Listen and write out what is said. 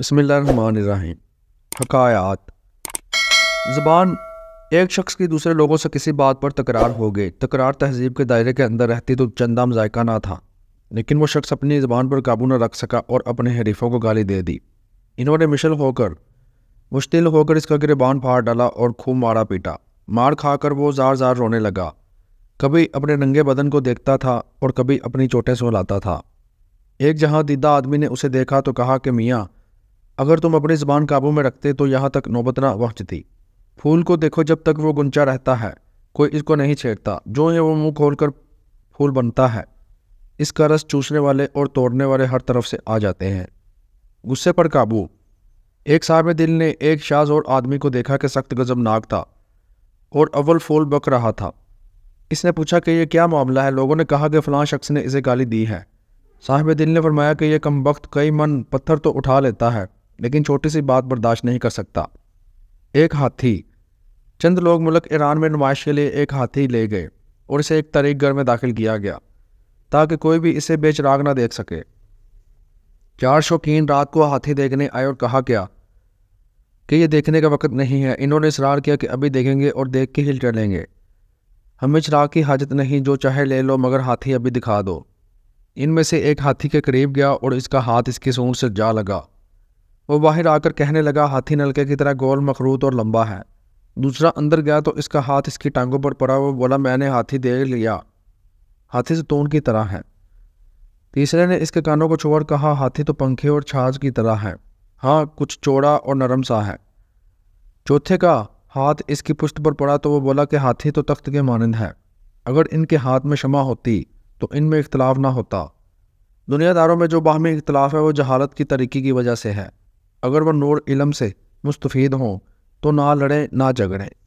बसमीम हकयात ज़बान एक शख्स की दूसरे लोगों से किसी बात पर तकरार हो गई तकरार तहजीब के दायरे के अंदर रहती तो चंदा जायका ना था लेकिन वह शख्स अपनी ज़बान पर काबू न रख सका और अपने हरीफों को गाली दे दी इन्होंने मिशल होकर मुश्तिल होकर इसका गिरबान फाड़ डाला और खूब मारा पीटा मार खाकर वो जार जार रोने लगा कभी अपने नंगे बदन को देखता था और कभी अपनी चोटें सहलाता था एक जहाँ दीदा आदमी ने उसे देखा तो कहा कि मियाँ अगर तुम अपनी ज़बान काबू में रखते तो यहाँ तक नौबत ना पहुँचती फूल को देखो जब तक वो गुंचा रहता है कोई इसको नहीं छेड़ता जो है वो मुंह खोलकर फूल बनता है इसका रस चूसने वाले और तोड़ने वाले हर तरफ से आ जाते हैं गुस्से पर काबू एक साहब दिल ने एक शाज और आदमी को देखा कि सख्त गजबनाक था और अव्वल फूल बक रहा था इसने पूछा कि यह क्या मामला है लोगों ने कहा कि फ़लाँ शख्स ने इसे गाली दी है साहिब दिल ने फरमाया कि यह कम वक्त कई मन पत्थर तो उठा लेता है लेकिन छोटी सी बात बर्दाश्त नहीं कर सकता एक हाथी चंद लोग मुल्क ईरान में नुमाइश के लिए एक हाथी ले गए और इसे एक तरीक घर में दाखिल किया गया ताकि कोई भी इसे बेचराग ना देख सके चार शौकीन रात को हाथी देखने आए और कहा क्या कि यह देखने का वक्त नहीं है इन्होंने इसरार किया कि अभी देखेंगे और देख के हिल चलेंगे हमें चिराग की हाजत नहीं जो चाहे ले लो मगर हाथी अभी दिखा दो इनमें से एक हाथी के करीब गया और इसका हाथ इसकी सूर से जा लगा वो बाहर आकर कहने लगा हाथी नलके की तरह गोल मखरूत और लंबा है दूसरा अंदर गया तो इसका हाथ इसकी टांगों पर पड़ा वो बोला मैंने हाथी दे लिया हाथी तोड़ की तरह है तीसरे ने इसके कानों को छोड़ कहा हाथी तो पंखे और छाछ की तरह है हाँ कुछ चौड़ा और नरम सा है चौथे का हाथ इसकी पुष्ट पर पड़ा तो वो बोला कि हाथी तो तख्त के मानंद है अगर इनके हाथ में क्षमा होती तो इनमें इख्तलाफ ना होता दुनियादारों में जो बाहमी इख्तलाफ है वो जहालत की तरक्की की वजह से है अगर वह नूर इलम से मुस्तफ़ी हों तो ना लड़ें ना झगड़ें